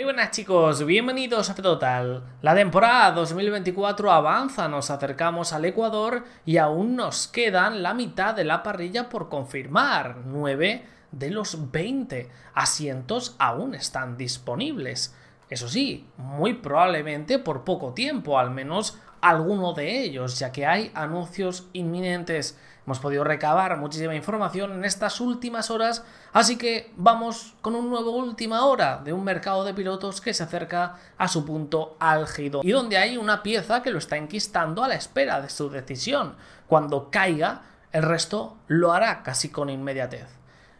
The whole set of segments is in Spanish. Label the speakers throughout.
Speaker 1: Muy buenas chicos, bienvenidos a Total. La temporada 2024 avanza, nos acercamos al Ecuador y aún nos quedan la mitad de la parrilla por confirmar, 9 de los 20 asientos aún están disponibles. Eso sí, muy probablemente por poco tiempo, al menos alguno de ellos, ya que hay anuncios inminentes Hemos podido recabar muchísima información en estas últimas horas, así que vamos con un nuevo última hora de un mercado de pilotos que se acerca a su punto álgido y donde hay una pieza que lo está enquistando a la espera de su decisión. Cuando caiga, el resto lo hará casi con inmediatez.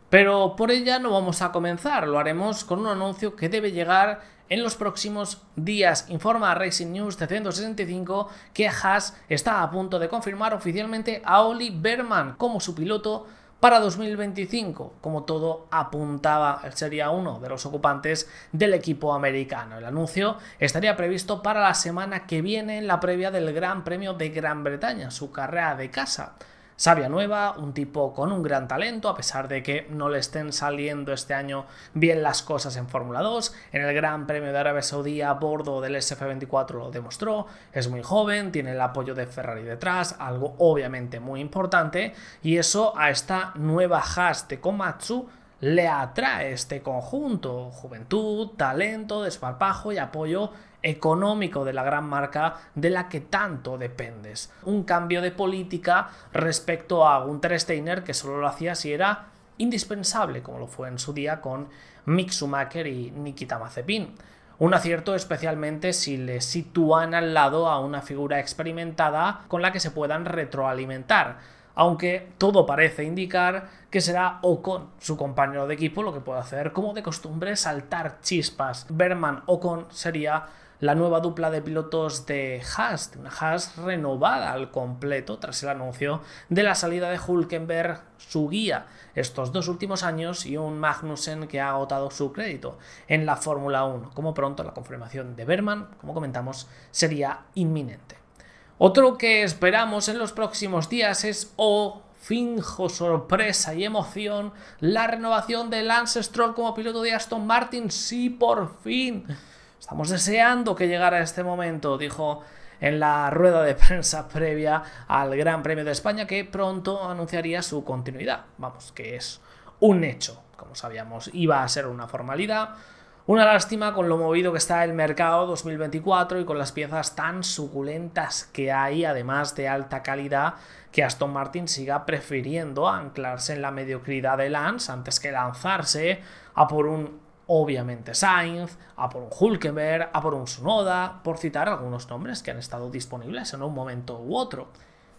Speaker 1: Pero por ella no vamos a comenzar, lo haremos con un anuncio que debe llegar en los próximos días. Informa Racing News 365 que Haas está a punto de confirmar oficialmente a Oli Berman como su piloto para 2025, como todo apuntaba, sería uno de los ocupantes del equipo americano. El anuncio estaría previsto para la semana que viene en la previa del Gran Premio de Gran Bretaña, su carrera de casa. Sabia nueva, un tipo con un gran talento, a pesar de que no le estén saliendo este año bien las cosas en Fórmula 2. En el Gran Premio de Arabia Saudí a bordo del SF24 lo demostró, es muy joven, tiene el apoyo de Ferrari detrás, algo obviamente muy importante, y eso a esta nueva Haas de Komatsu le atrae este conjunto, juventud, talento, desparpajo y apoyo económico de la gran marca de la que tanto dependes. Un cambio de política respecto a Gunter Steiner que solo lo hacía si era indispensable, como lo fue en su día con Mick Schumacher y Nikita Mazepin. Un acierto especialmente si le sitúan al lado a una figura experimentada con la que se puedan retroalimentar aunque todo parece indicar que será Ocon su compañero de equipo lo que puede hacer, como de costumbre, saltar chispas. Berman Ocon sería la nueva dupla de pilotos de Haas, una Haas renovada al completo tras el anuncio de la salida de Hulkenberg, su guía, estos dos últimos años y un Magnussen que ha agotado su crédito en la Fórmula 1. Como pronto la confirmación de Berman, como comentamos, sería inminente. Otro que esperamos en los próximos días es O. Oh, finjo sorpresa y emoción la renovación de Lance Stroll como piloto de Aston Martin. Sí, por fin. Estamos deseando que llegara este momento, dijo en la rueda de prensa previa al Gran Premio de España que pronto anunciaría su continuidad. Vamos, que es un hecho, como sabíamos, iba a ser una formalidad una lástima con lo movido que está el mercado 2024 y con las piezas tan suculentas que hay, además de alta calidad, que Aston Martin siga prefiriendo anclarse en la mediocridad de Lance antes que lanzarse a por un obviamente Sainz, a por un Hulkenberg, a por un Sunoda, por citar algunos nombres que han estado disponibles en un momento u otro.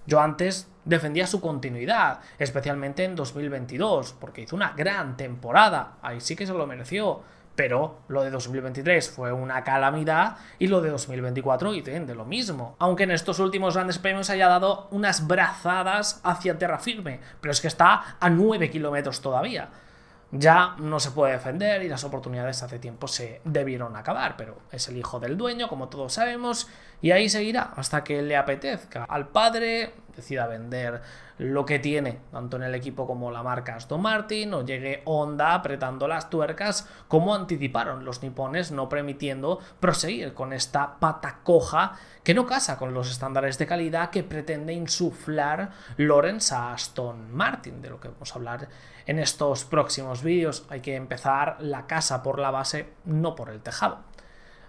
Speaker 1: Yo antes defendía su continuidad, especialmente en 2022, porque hizo una gran temporada, ahí sí que se lo mereció, pero lo de 2023 fue una calamidad y lo de 2024 y de lo mismo. Aunque en estos últimos grandes premios haya dado unas brazadas hacia tierra firme, pero es que está a 9 kilómetros todavía. Ya no se puede defender y las oportunidades hace tiempo se debieron acabar, pero es el hijo del dueño, como todos sabemos, y ahí seguirá hasta que le apetezca al padre, decida vender lo que tiene, tanto en el equipo como la marca Aston Martin, o llegue Honda apretando las tuercas, como anticiparon los nipones, no permitiendo proseguir con esta pata coja que no casa con los estándares de calidad que pretende insuflar Lorenz a Aston Martin, de lo que vamos a hablar en estos próximos vídeos. Hay que empezar la casa por la base, no por el tejado.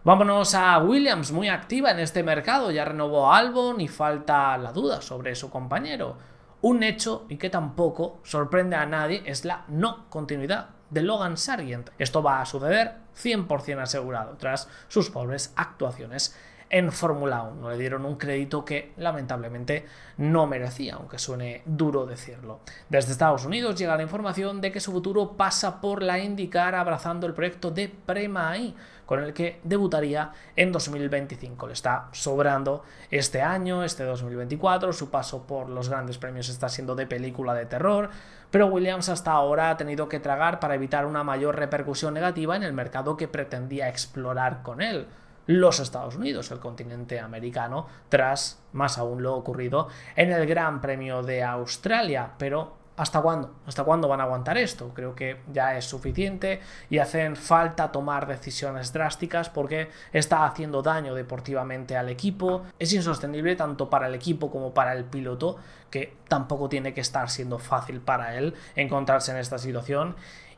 Speaker 1: Vámonos a Williams, muy activa en este mercado, ya renovó Albon y falta la duda sobre su compañero. Un hecho, y que tampoco sorprende a nadie, es la no continuidad de Logan Sargent. Esto va a suceder 100% asegurado tras sus pobres actuaciones en Fórmula 1. Le dieron un crédito que lamentablemente no merecía, aunque suene duro decirlo. Desde Estados Unidos llega la información de que su futuro pasa por la IndyCar abrazando el proyecto de Prema-I con el que debutaría en 2025. Le está sobrando este año, este 2024, su paso por los grandes premios está siendo de película de terror, pero Williams hasta ahora ha tenido que tragar para evitar una mayor repercusión negativa en el mercado que pretendía explorar con él los Estados Unidos, el continente americano, tras más aún lo ocurrido en el Gran Premio de Australia, pero ¿Hasta cuándo? ¿Hasta cuándo van a aguantar esto? Creo que ya es suficiente y hacen falta tomar decisiones drásticas porque está haciendo daño deportivamente al equipo. Es insostenible tanto para el equipo como para el piloto, que tampoco tiene que estar siendo fácil para él encontrarse en esta situación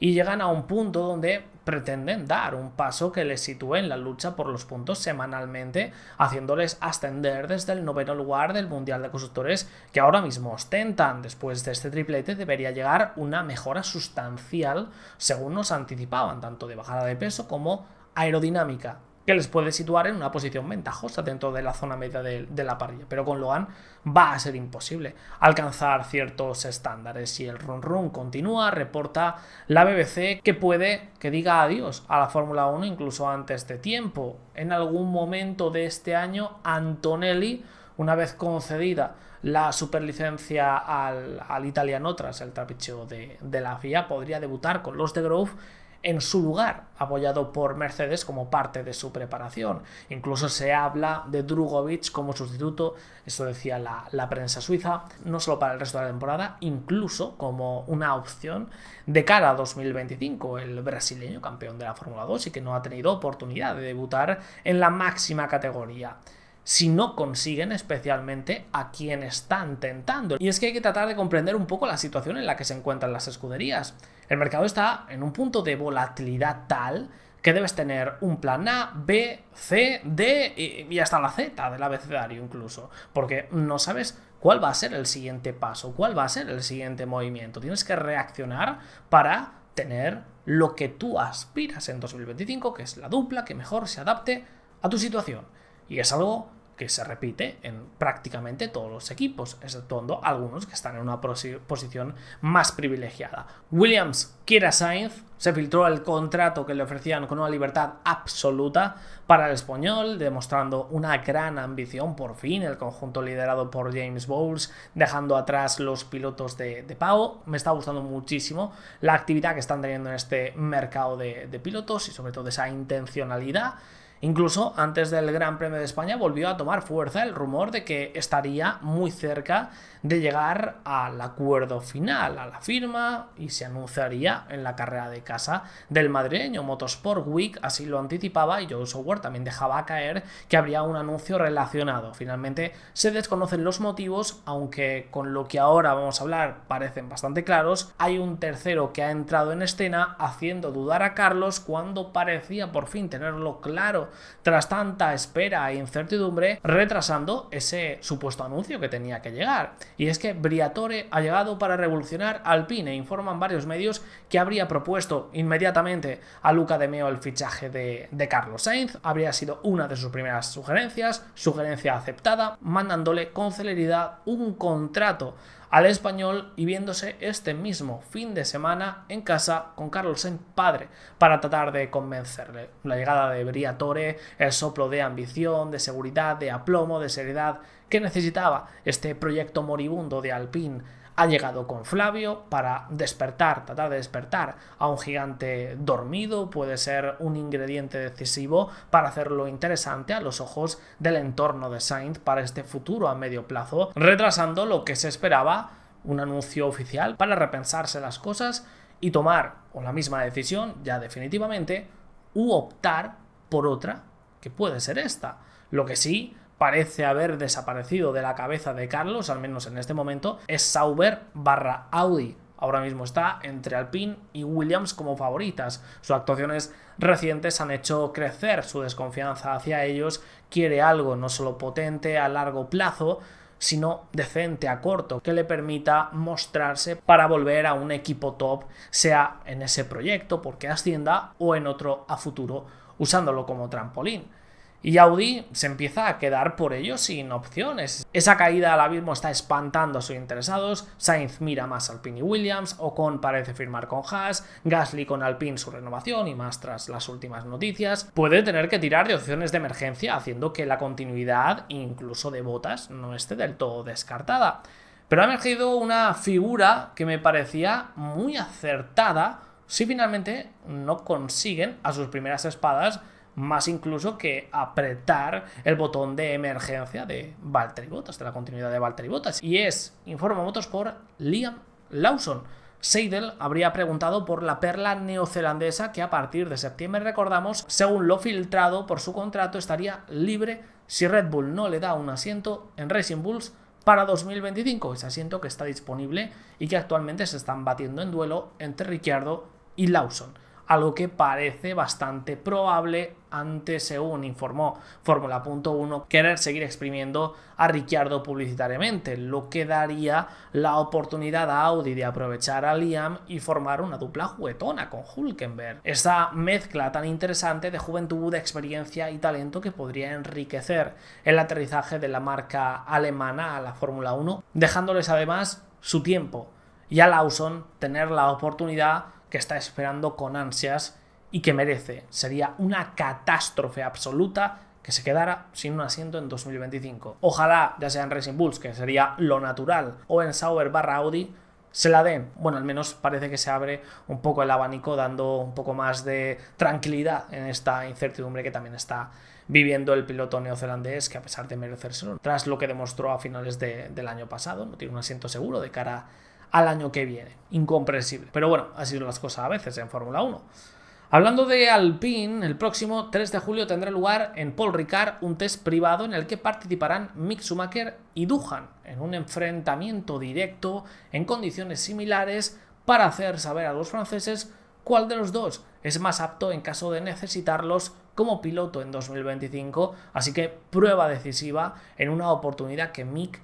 Speaker 1: y llegan a un punto donde pretenden dar un paso que les sitúe en la lucha por los puntos semanalmente, haciéndoles ascender desde el noveno lugar del Mundial de Constructores que ahora mismo ostentan. Después de este triplete debería llegar una mejora sustancial, según nos anticipaban, tanto de bajada de peso como aerodinámica que les puede situar en una posición ventajosa dentro de la zona media de, la parrilla. Pero con Logan va a ser imposible alcanzar ciertos estándares. Si el run run continúa, reporta la BBC que puede que diga adiós a la Fórmula 1 incluso antes de tiempo. En algún momento de este año, Antonelli, una vez concedida la superlicencia al, al italiano tras el trapicheo de, de la FIA, podría debutar con los de Grove en su lugar, apoyado por Mercedes como parte de su preparación. Incluso se habla de Drugovic como sustituto, eso decía la, la prensa suiza, no solo para el resto de la temporada, incluso como una opción de cara a 2025, el brasileño campeón de la Fórmula 2 y que no ha tenido oportunidad de debutar en la máxima categoría si no consiguen especialmente a quien están tentando. Y es que hay que tratar de comprender un poco la situación en la que se encuentran las escuderías. El mercado está en un punto de volatilidad tal que debes tener un plan A, B, C, D y, hasta la Z del abecedario incluso, porque no sabes cuál va a ser el siguiente paso, cuál va a ser el siguiente movimiento. Tienes que reaccionar para tener lo que tú aspiras en 2025, que es la dupla que mejor se adapte a tu situación. Y es algo que se repite en prácticamente todos los equipos, exceptuando algunos que están en una posición más privilegiada. Williams Kira Sainz, se filtró el contrato que le ofrecían con una libertad absoluta para el español, demostrando una gran ambición por fin, el conjunto liderado por James Bowles, dejando atrás los pilotos de, de pago. Me está gustando muchísimo la actividad que están teniendo en este mercado de, de pilotos y sobre todo esa intencionalidad Incluso antes del Gran Premio de España volvió a tomar fuerza el rumor de que estaría muy cerca de llegar al acuerdo final, a la firma, y se anunciaría en la carrera de casa del madrileño. Motorsport Week así lo anticipaba y Joe Software también dejaba caer que habría un anuncio relacionado. Finalmente se desconocen los motivos, aunque con lo que ahora vamos a hablar parecen bastante claros. Hay un tercero que ha entrado en escena haciendo dudar a Carlos cuando parecía por fin tenerlo claro tras tanta espera e incertidumbre, retrasando ese supuesto anuncio que tenía que llegar. Y es que Briatore ha llegado para revolucionar Alpine, informan varios medios que habría propuesto inmediatamente a Luca de Meo el fichaje de, de Carlos Sainz, habría sido una de sus primeras sugerencias, sugerencia aceptada, mandándole con celeridad un contrato al español y viéndose este mismo fin de semana en casa con Carlos Sainz padre para tratar de convencerle. La llegada de Briatore, el soplo de ambición, de seguridad, de aplomo, de seriedad que necesitaba este proyecto moribundo de Alpine ha llegado con Flavio para despertar, tratar de despertar a un gigante dormido, puede ser un ingrediente decisivo para hacerlo interesante a los ojos del entorno de Saint para este futuro a medio plazo, retrasando lo que se esperaba, un anuncio oficial para repensarse las cosas y tomar o la misma decisión ya definitivamente u optar por otra que puede ser esta. Lo que sí parece haber desaparecido de la cabeza de Carlos, al menos en este momento, es Sauber barra Audi. Ahora mismo está entre Alpine y Williams como favoritas. Sus actuaciones recientes han hecho crecer su desconfianza hacia ellos. Quiere algo no solo potente a largo plazo, sino decente a corto, que le permita mostrarse para volver a un equipo top, sea en ese proyecto porque ascienda o en otro a futuro, usándolo como trampolín. Y Audi se empieza a quedar por ello sin opciones. Esa caída al abismo está espantando a sus interesados, Sainz mira más Alpine y Williams, Ocon parece firmar con Haas, Gasly con Alpine su renovación y más tras las últimas noticias. Puede tener que tirar de opciones de emergencia haciendo que la continuidad, incluso de botas, no esté del todo descartada. Pero ha emergido una figura que me parecía muy acertada si finalmente no consiguen a sus primeras espadas más incluso que apretar el botón de emergencia de Valtteri Bottas, de la continuidad de Valtteri Bottas. Y es, informa Motos por Liam Lawson. Seidel habría preguntado por la perla neozelandesa que a partir de septiembre, recordamos, según lo filtrado por su contrato, estaría libre si Red Bull no le da un asiento en Racing Bulls para 2025, ese asiento que está disponible y que actualmente se están batiendo en duelo entre Ricciardo y Lawson a lo que parece bastante probable antes según informó Fórmula F1, querer seguir exprimiendo a Ricciardo publicitariamente, lo que daría la oportunidad a Audi de aprovechar a Liam y formar una dupla juguetona con Hulkenberg. Esa mezcla tan interesante de juventud, experiencia y talento que podría enriquecer el aterrizaje de la marca alemana a la Fórmula 1, dejándoles además su tiempo y a Lawson tener la oportunidad que está esperando con ansias y que merece. Sería una catástrofe absoluta que se quedara sin un asiento en 2025. Ojalá, ya sea en Racing Bulls, que sería lo natural, o en Sauber barra Audi, se la den. Bueno, al menos parece que se abre un poco el abanico, dando un poco más de tranquilidad en esta incertidumbre que también está viviendo el piloto neozelandés, que a pesar de merecerse, tras lo que demostró a finales del año pasado, no tiene un asiento seguro de cara a al año que viene. Incomprensible. Pero bueno, así sido las cosas a veces en Fórmula 1. Hablando de Alpine, el próximo 3 de julio tendrá lugar en Paul Ricard un test privado en el que participarán Mick Schumacher y Duhan en un enfrentamiento directo en condiciones similares para hacer saber a los franceses cuál de los dos es más apto en caso de necesitarlos como piloto en 2025, así que prueba decisiva en una oportunidad que Mick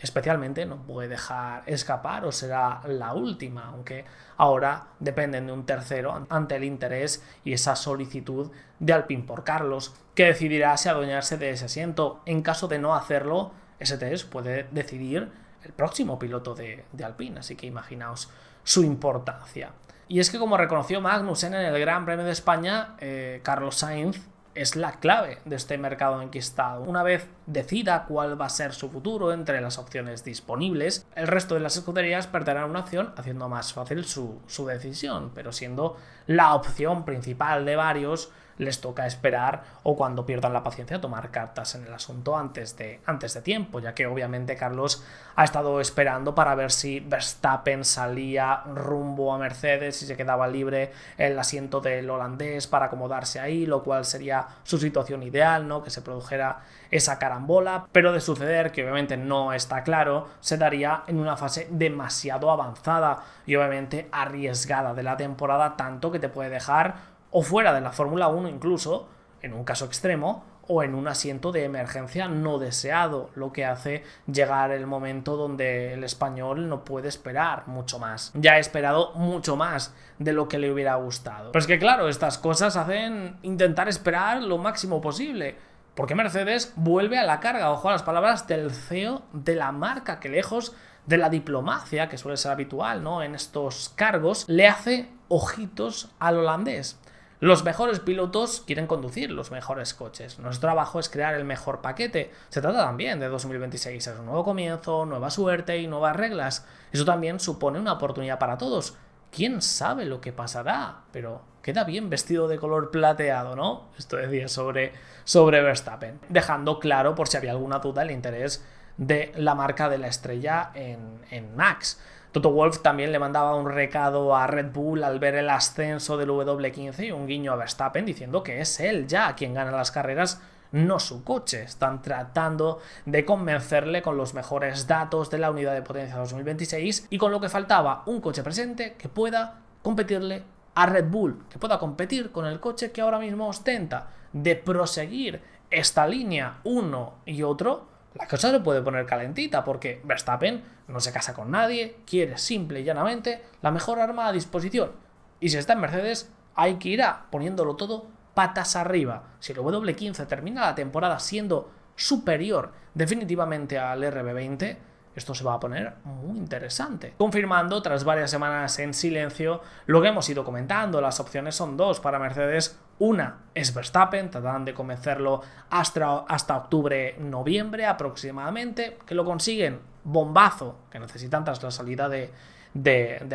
Speaker 1: especialmente no puede dejar escapar o será la última, aunque ahora dependen de un tercero ante el interés y esa solicitud de Alpine por Carlos, que decidirá si adueñarse de ese asiento. En caso de no hacerlo, STS puede decidir el próximo piloto de, de Alpine, así que imaginaos su importancia. Y es que como reconoció Magnussen en el Gran Premio de España, eh, Carlos Sainz es la clave de este mercado enquistado. Una vez decida cuál va a ser su futuro entre las opciones disponibles, el resto de las escuderías perderán una opción haciendo más fácil su, su decisión, pero siendo la opción principal de varios les toca esperar o cuando pierdan la paciencia tomar cartas en el asunto antes de, antes de tiempo, ya que obviamente Carlos ha estado esperando para ver si Verstappen salía rumbo a Mercedes y se quedaba libre el asiento del holandés para acomodarse ahí, lo cual sería su situación ideal, ¿no? Que se produjera esa carambola, pero de suceder, que obviamente no está claro, se daría en una fase demasiado avanzada y obviamente arriesgada de la temporada, tanto que te puede dejar o fuera de la Fórmula 1 incluso, en un caso extremo, o en un asiento de emergencia no deseado, lo que hace llegar el momento donde el español no puede esperar mucho más. Ya ha esperado mucho más de lo que le hubiera gustado. Pero es que claro, estas cosas hacen intentar esperar lo máximo posible. Porque Mercedes vuelve a la carga, ojo a las palabras del CEO de la marca, que lejos de la diplomacia, que suele ser habitual ¿no? en estos cargos, le hace ojitos al holandés. Los mejores pilotos quieren conducir los mejores coches. Nuestro trabajo es crear el mejor paquete. Se trata también de 2026. Es un nuevo comienzo, nueva suerte y nuevas reglas. Eso también supone una oportunidad para todos. ¿Quién sabe lo que pasará? Pero queda bien vestido de color plateado, ¿no? Esto decía sobre, sobre Verstappen. Dejando claro, por si había alguna duda, el interés de la marca de la estrella en, Max. Toto Wolf también le mandaba un recado a Red Bull al ver el ascenso del W15 y un guiño a Verstappen diciendo que es él ya quien gana las carreras no su coche. Están tratando de convencerle con los mejores datos de la unidad de potencia 2026 y con lo que faltaba un coche presente que pueda competirle a Red Bull, que pueda competir con el coche que ahora mismo ostenta. De proseguir esta línea uno y otro, la cosa se puede poner calentita porque Verstappen no se casa con nadie, quiere simple y llanamente la mejor arma a disposición. Y si está en Mercedes, hay que ir poniéndolo todo patas arriba. Si el W15 termina la temporada siendo superior definitivamente al RB20, esto se va a poner muy interesante. Confirmando, tras varias semanas en silencio, lo que hemos ido comentando, las opciones son dos para Mercedes. Una es Verstappen, tratarán de convencerlo hasta, octubre, noviembre aproximadamente, que lo consiguen, bombazo que necesitan tras la salida de,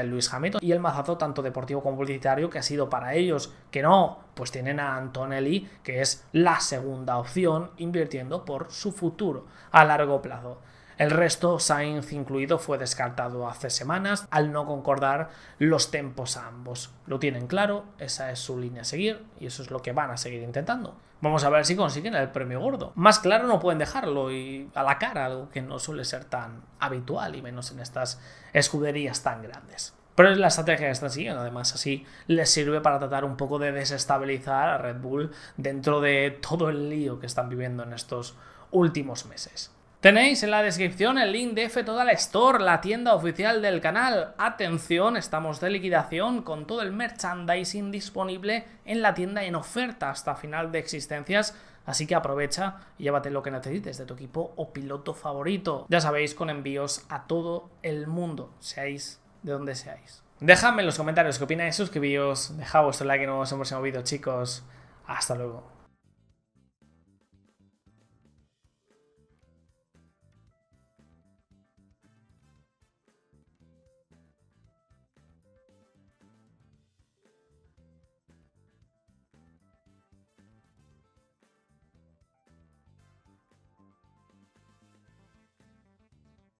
Speaker 1: Luis de, Hamilton y el mazazo tanto deportivo como publicitario que ha sido para ellos, que no, pues tienen a Antonelli, que es la segunda opción, invirtiendo por su futuro a largo plazo. El resto, Sainz incluido, fue descartado hace semanas al no concordar los tempos a ambos. Lo tienen claro, esa es su línea a seguir y eso es lo que van a seguir intentando. Vamos a ver si consiguen el premio gordo. Más claro no pueden dejarlo y a la cara, algo que no suele ser tan habitual y menos en estas escuderías tan grandes. Pero es la estrategia que están siguiendo, además así les sirve para tratar un poco de desestabilizar a Red Bull dentro de todo el lío que están viviendo en estos últimos meses. Tenéis en la descripción el link de F-Total Store, la tienda oficial del canal. Atención, estamos de liquidación con todo el merchandising disponible en la tienda en oferta hasta final de existencias. Así que aprovecha y llévate lo que necesites de tu equipo o piloto favorito. Ya sabéis, con envíos a todo el mundo, seáis de donde seáis. Dejadme en los comentarios qué opináis, suscribíos, dejad vuestro like y nos vemos en próximo vídeo, chicos. Hasta luego.